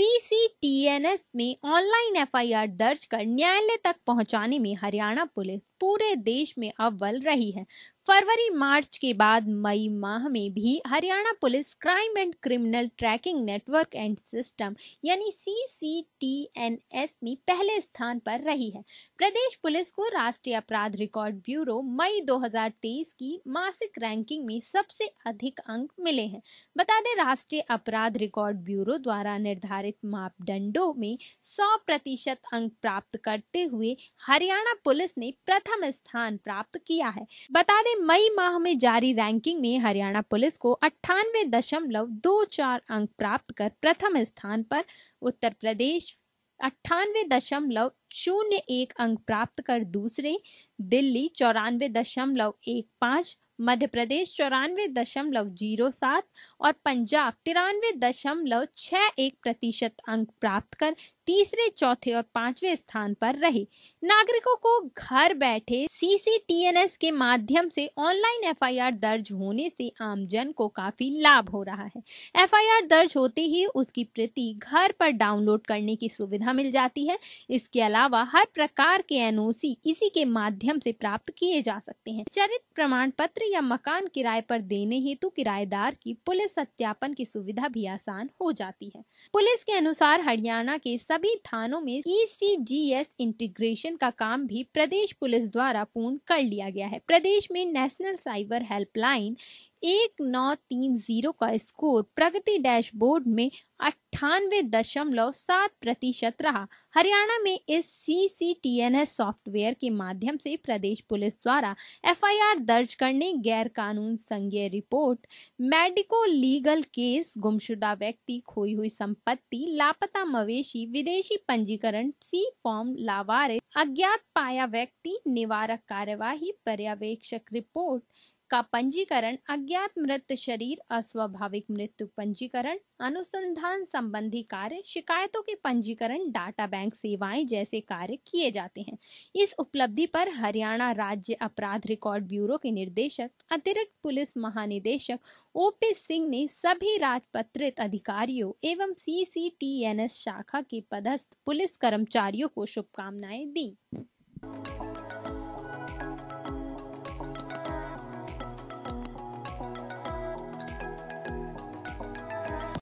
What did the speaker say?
CCTNS में online FIR दर्ज कर न्यायालय तक पहुंचाने में हरियाणा पुलिस पूरे देश में अव्वल रही है फरवरी मार्च के बाद मई माह में भी Haryana police crime and criminal tracking network and system यानी C C T N S में पहले स्थान पर रही है प्रदेश पुलिस को राष्ट्रीय अपराध रिकॉर्ड ब्यूरो मई 2023 की मासिक रैंकिंग में सबसे अधिक अंक मिले हैं बता दें राष्ट्रीय अपराध रिकॉर्ड ब्यूरो द्वारा निर्धारित मापदंडों में 100 प्रतिशत अंक प्राप्त करते हुए हरियाणा पुलिस ने प्रथम प्रथम स्थान प्राप्त किया है बता दें मई माह में जारी रैंकिंग में हरियाणा पुलिस को अट्ठानवे दशमलव दो चार अंक प्राप्त कर प्रथम स्थान पर उत्तर प्रदेश अट्ठानवे दशमलव शून्य एक अंक प्राप्त कर दूसरे दिल्ली चौरानवे दशमलव एक पाँच मध्य प्रदेश चौरानवे दशमलव जीरो सात और पंजाब तिरानवे दशमलव छः एक प्रतिशत अंक प्राप्त कर तीसरे चौथे और पांचवें स्थान पर रहे नागरिकों को घर बैठे सीसीटीएनएस के माध्यम से ऑनलाइन एफआईआर दर्ज होने से आमजन को काफी लाभ हो रहा है एफआईआर दर्ज होते ही उसकी प्रति घर पर डाउनलोड करने की सुविधा मिल जाती है इसके अलावा हर प्रकार के एनओसी इसी के माध्यम से प्राप्त किए जा सकते हैं चरित प्रमाण पत्र या मकान किराए पर देने हेतु किराएदार की पुलिस सत्यापन की सुविधा भी आसान हो जाती है पुलिस के अनुसार हरियाणा के सब सभी थानों में ईसीजीएस e इंटीग्रेशन का काम भी प्रदेश पुलिस द्वारा पूर्ण कर लिया गया है प्रदेश में नेशनल साइबर हेल्पलाइन एक नौ तीन जीरो का स्कोर प्रगति डैशबोर्ड में अट्ठानवे दशमलव सात प्रतिशत रहा हरियाणा में इस C C T N S software के माध्यम से प्रदेश पुलिस द्वारा एफ आई आर दर्ज करने गैर कानून संज्ञ रिपोर्ट मेडिको लीगल केस गुमशुदा व्यक्ति खोई हुई संपत्ति लापता मवेशी विदेशी पंजीकरण सी फॉर्म लावारिस अज्ञात पाया व्यक्ति निवारक कार्यवाही पर्यवेक्षक रिपोर्ट का पंजीकरण अज्ञात मृत शरीर अस्वाभाविक मृत्यु पंजीकरण अनुसंधान संबंधी कार्य शिकायतों के पंजीकरण डाटा बैंक सेवाएं जैसे कार्य किए जाते हैं इस उपलब्धि पर हरियाणा राज्य अपराध रिकॉर्ड ब्यूरो के निर्देशक अतिरिक्त पुलिस महानिदेशक ओ पी सिंह ने सभी राजपत्रित अधिकारियों एवं सी शाखा के पदस्थ पुलिस कर्मचारियों को शुभकामनाएं दी